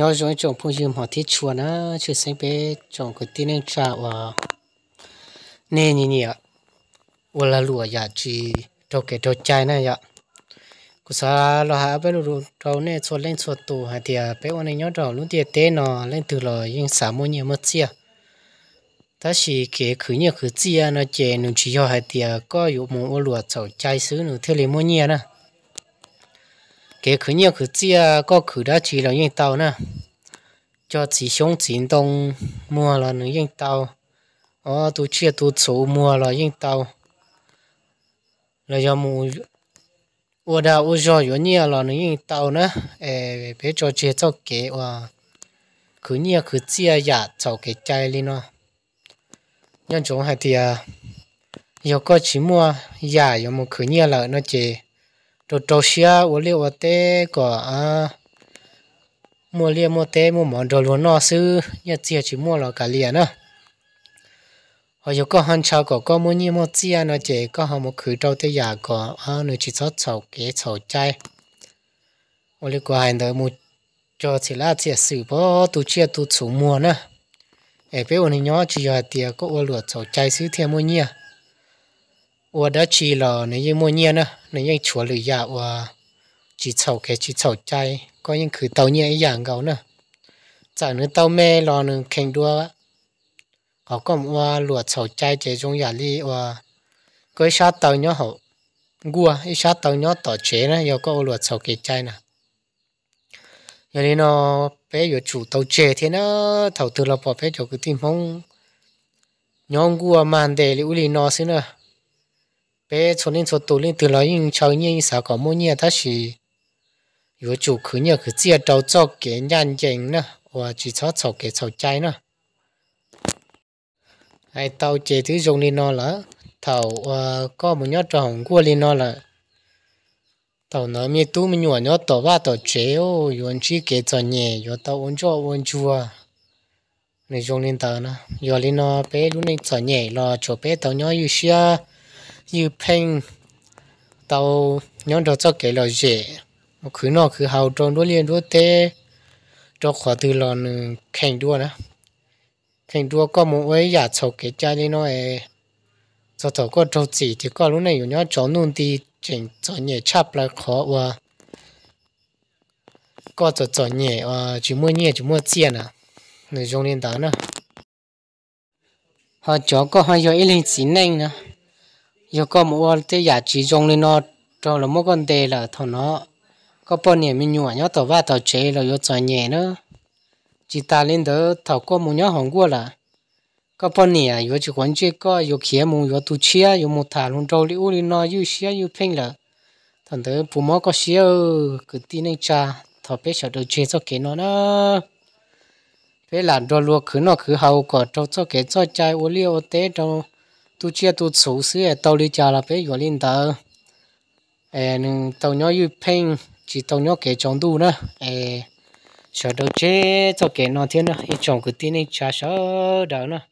ย้อนจากจงพูดยืมหอที่ชวนนะชื่อเสียงเป๊ะจงกุตีนจ้าวาเนี่ยนี่อ่ะวันละหลัวอยากจีโตเกตโตใจนะอยากกุสาลราหาไปรู้เราเนี่ยชวนเล่นชวนตัวหาเดียไปวันนี้ย้อนรากลุงเดียเต้นนอเล่นตัวเอายิ่งสามโมงเย็นไม่เจอแต่สิเกคือเนี่ยคืเจ้าเนีนะเจนุชิโยหาเดียก็อยู่มองวันละหลัวใจซื้อหนูเทเลโมเนียนะ cái khứ nhiều khứ chia có khứ đã chỉ là yên tàu cho chỉ sống chiến đông mua là nữ tàu ó tu chia tu số mua là yên tàu là do mù ua đa ua do yếu nhiều là tàu nè ê bé cho chia cho kế và khứ nhiều khứ chia giả cho cái chai lên nó nhân chúng hay thì à có chỉ mua giả yếu một khứ nhiều là nó chơi trâu trâu xia ô liu ô tê có à mua lia mua tê mua món đồ luôn nó sư nhà chia chỉ mua lò cả lia nữa họ có hàng chào có có mua nhiều mua chia nó chỉ có họ một khử trâu tê giả có à nó chỉ sót sầu kế sầu chay ô liu có hàng đời mua cho chỉ là chỉ sử bỏ tu chia tu chủ mua nữa ở bên ôn nhỏ chỉ giờ tiệt có ô lụa sầu chay sứ thêm mua nhiều 我的去了，你又莫念呢？你又处理呀？我 chỉ sầu cái chỉ sầu chay, có những cứ tàu nhẹ dạng gấu nữa. Chẳng nữa tàu mê lo nữa khen đua, họ có mua lụa sầu chay chế trong nhà li và có sát tàu nhớ hậu gua, ít sát tàu nhớ tỏ chế nữa, giờ có lụa sầu cái chay nè. Giờ nên nó bé giờ chủ tàu chế thế nó thầu từ là bỏ bé cho cái tim không nhóm gua màn để liu li nó xí nữa bé cho nên cho tù lên từ lo những cháu nhiên sao có mỗi nhiên ta chỉ yếu chủ cứ nhờ cứ chia đầu cho cái nhàn nhàng nữa và chỉ cho cho cái cháu trai nữa ai tao chế thứ dùng đi nó là thảo có một nhát trò hồng cua đi nó là tao nó mi tu mi nhua nhó tao ba tao chế ô yuan chỉ cái cho nhẹ yo tao uống cho uống chua này dùng lên tao nó yo lên nó bé lúc này cho nhẹ lo cho bé tao nhó yêu xia như peng tàu nhóm đó cho cái là dễ mà cứ nó cứ hào tròn đua liền đua thế, cho khóa từ lòn khánh đua đó khánh đua có một cái giả sầu cái cha đi nó ấy cho tàu có trâu chỉ thì có lúc này có nhóm chó nôn đi chỉnh cho nhẹ chắp lại khó và có cho cho nhẹ và ờ, chỉ mua nhẹ chỉ mua tiền à người dùng liên đó nè họ chó có hai giờ lên chín nè giờ có một cái giả chỉ trong nên nó cho là một con đề là thằng nó có bao nhiêu mình nhua nhá tàu va tàu chế là yo cho nhẹ nữa chỉ ta lên đó thầu có một nhau hồng qua là có bao nhiêu yo chỉ quan chế có yo kia một yo tu chia yo một thà luôn trâu liu lên nó yo xia yo phèn là thằng đó bố mẹ có xia cứ tin anh cha thầu bé sợ được chế cho cái nó nữa bé làm đồ luộc cứ nó khử hậu có trâu cho cái cho chai ô liu ô té trong tu chia tu số xí tàu đi chả là phải gọi lên tàu em tàu nhỏ yêu pin chỉ tàu nhỏ kể trong tu nữa em sợ đâu chế cho kể nó thiên nữa ít chồng cái tin này chả sợ đâu nữa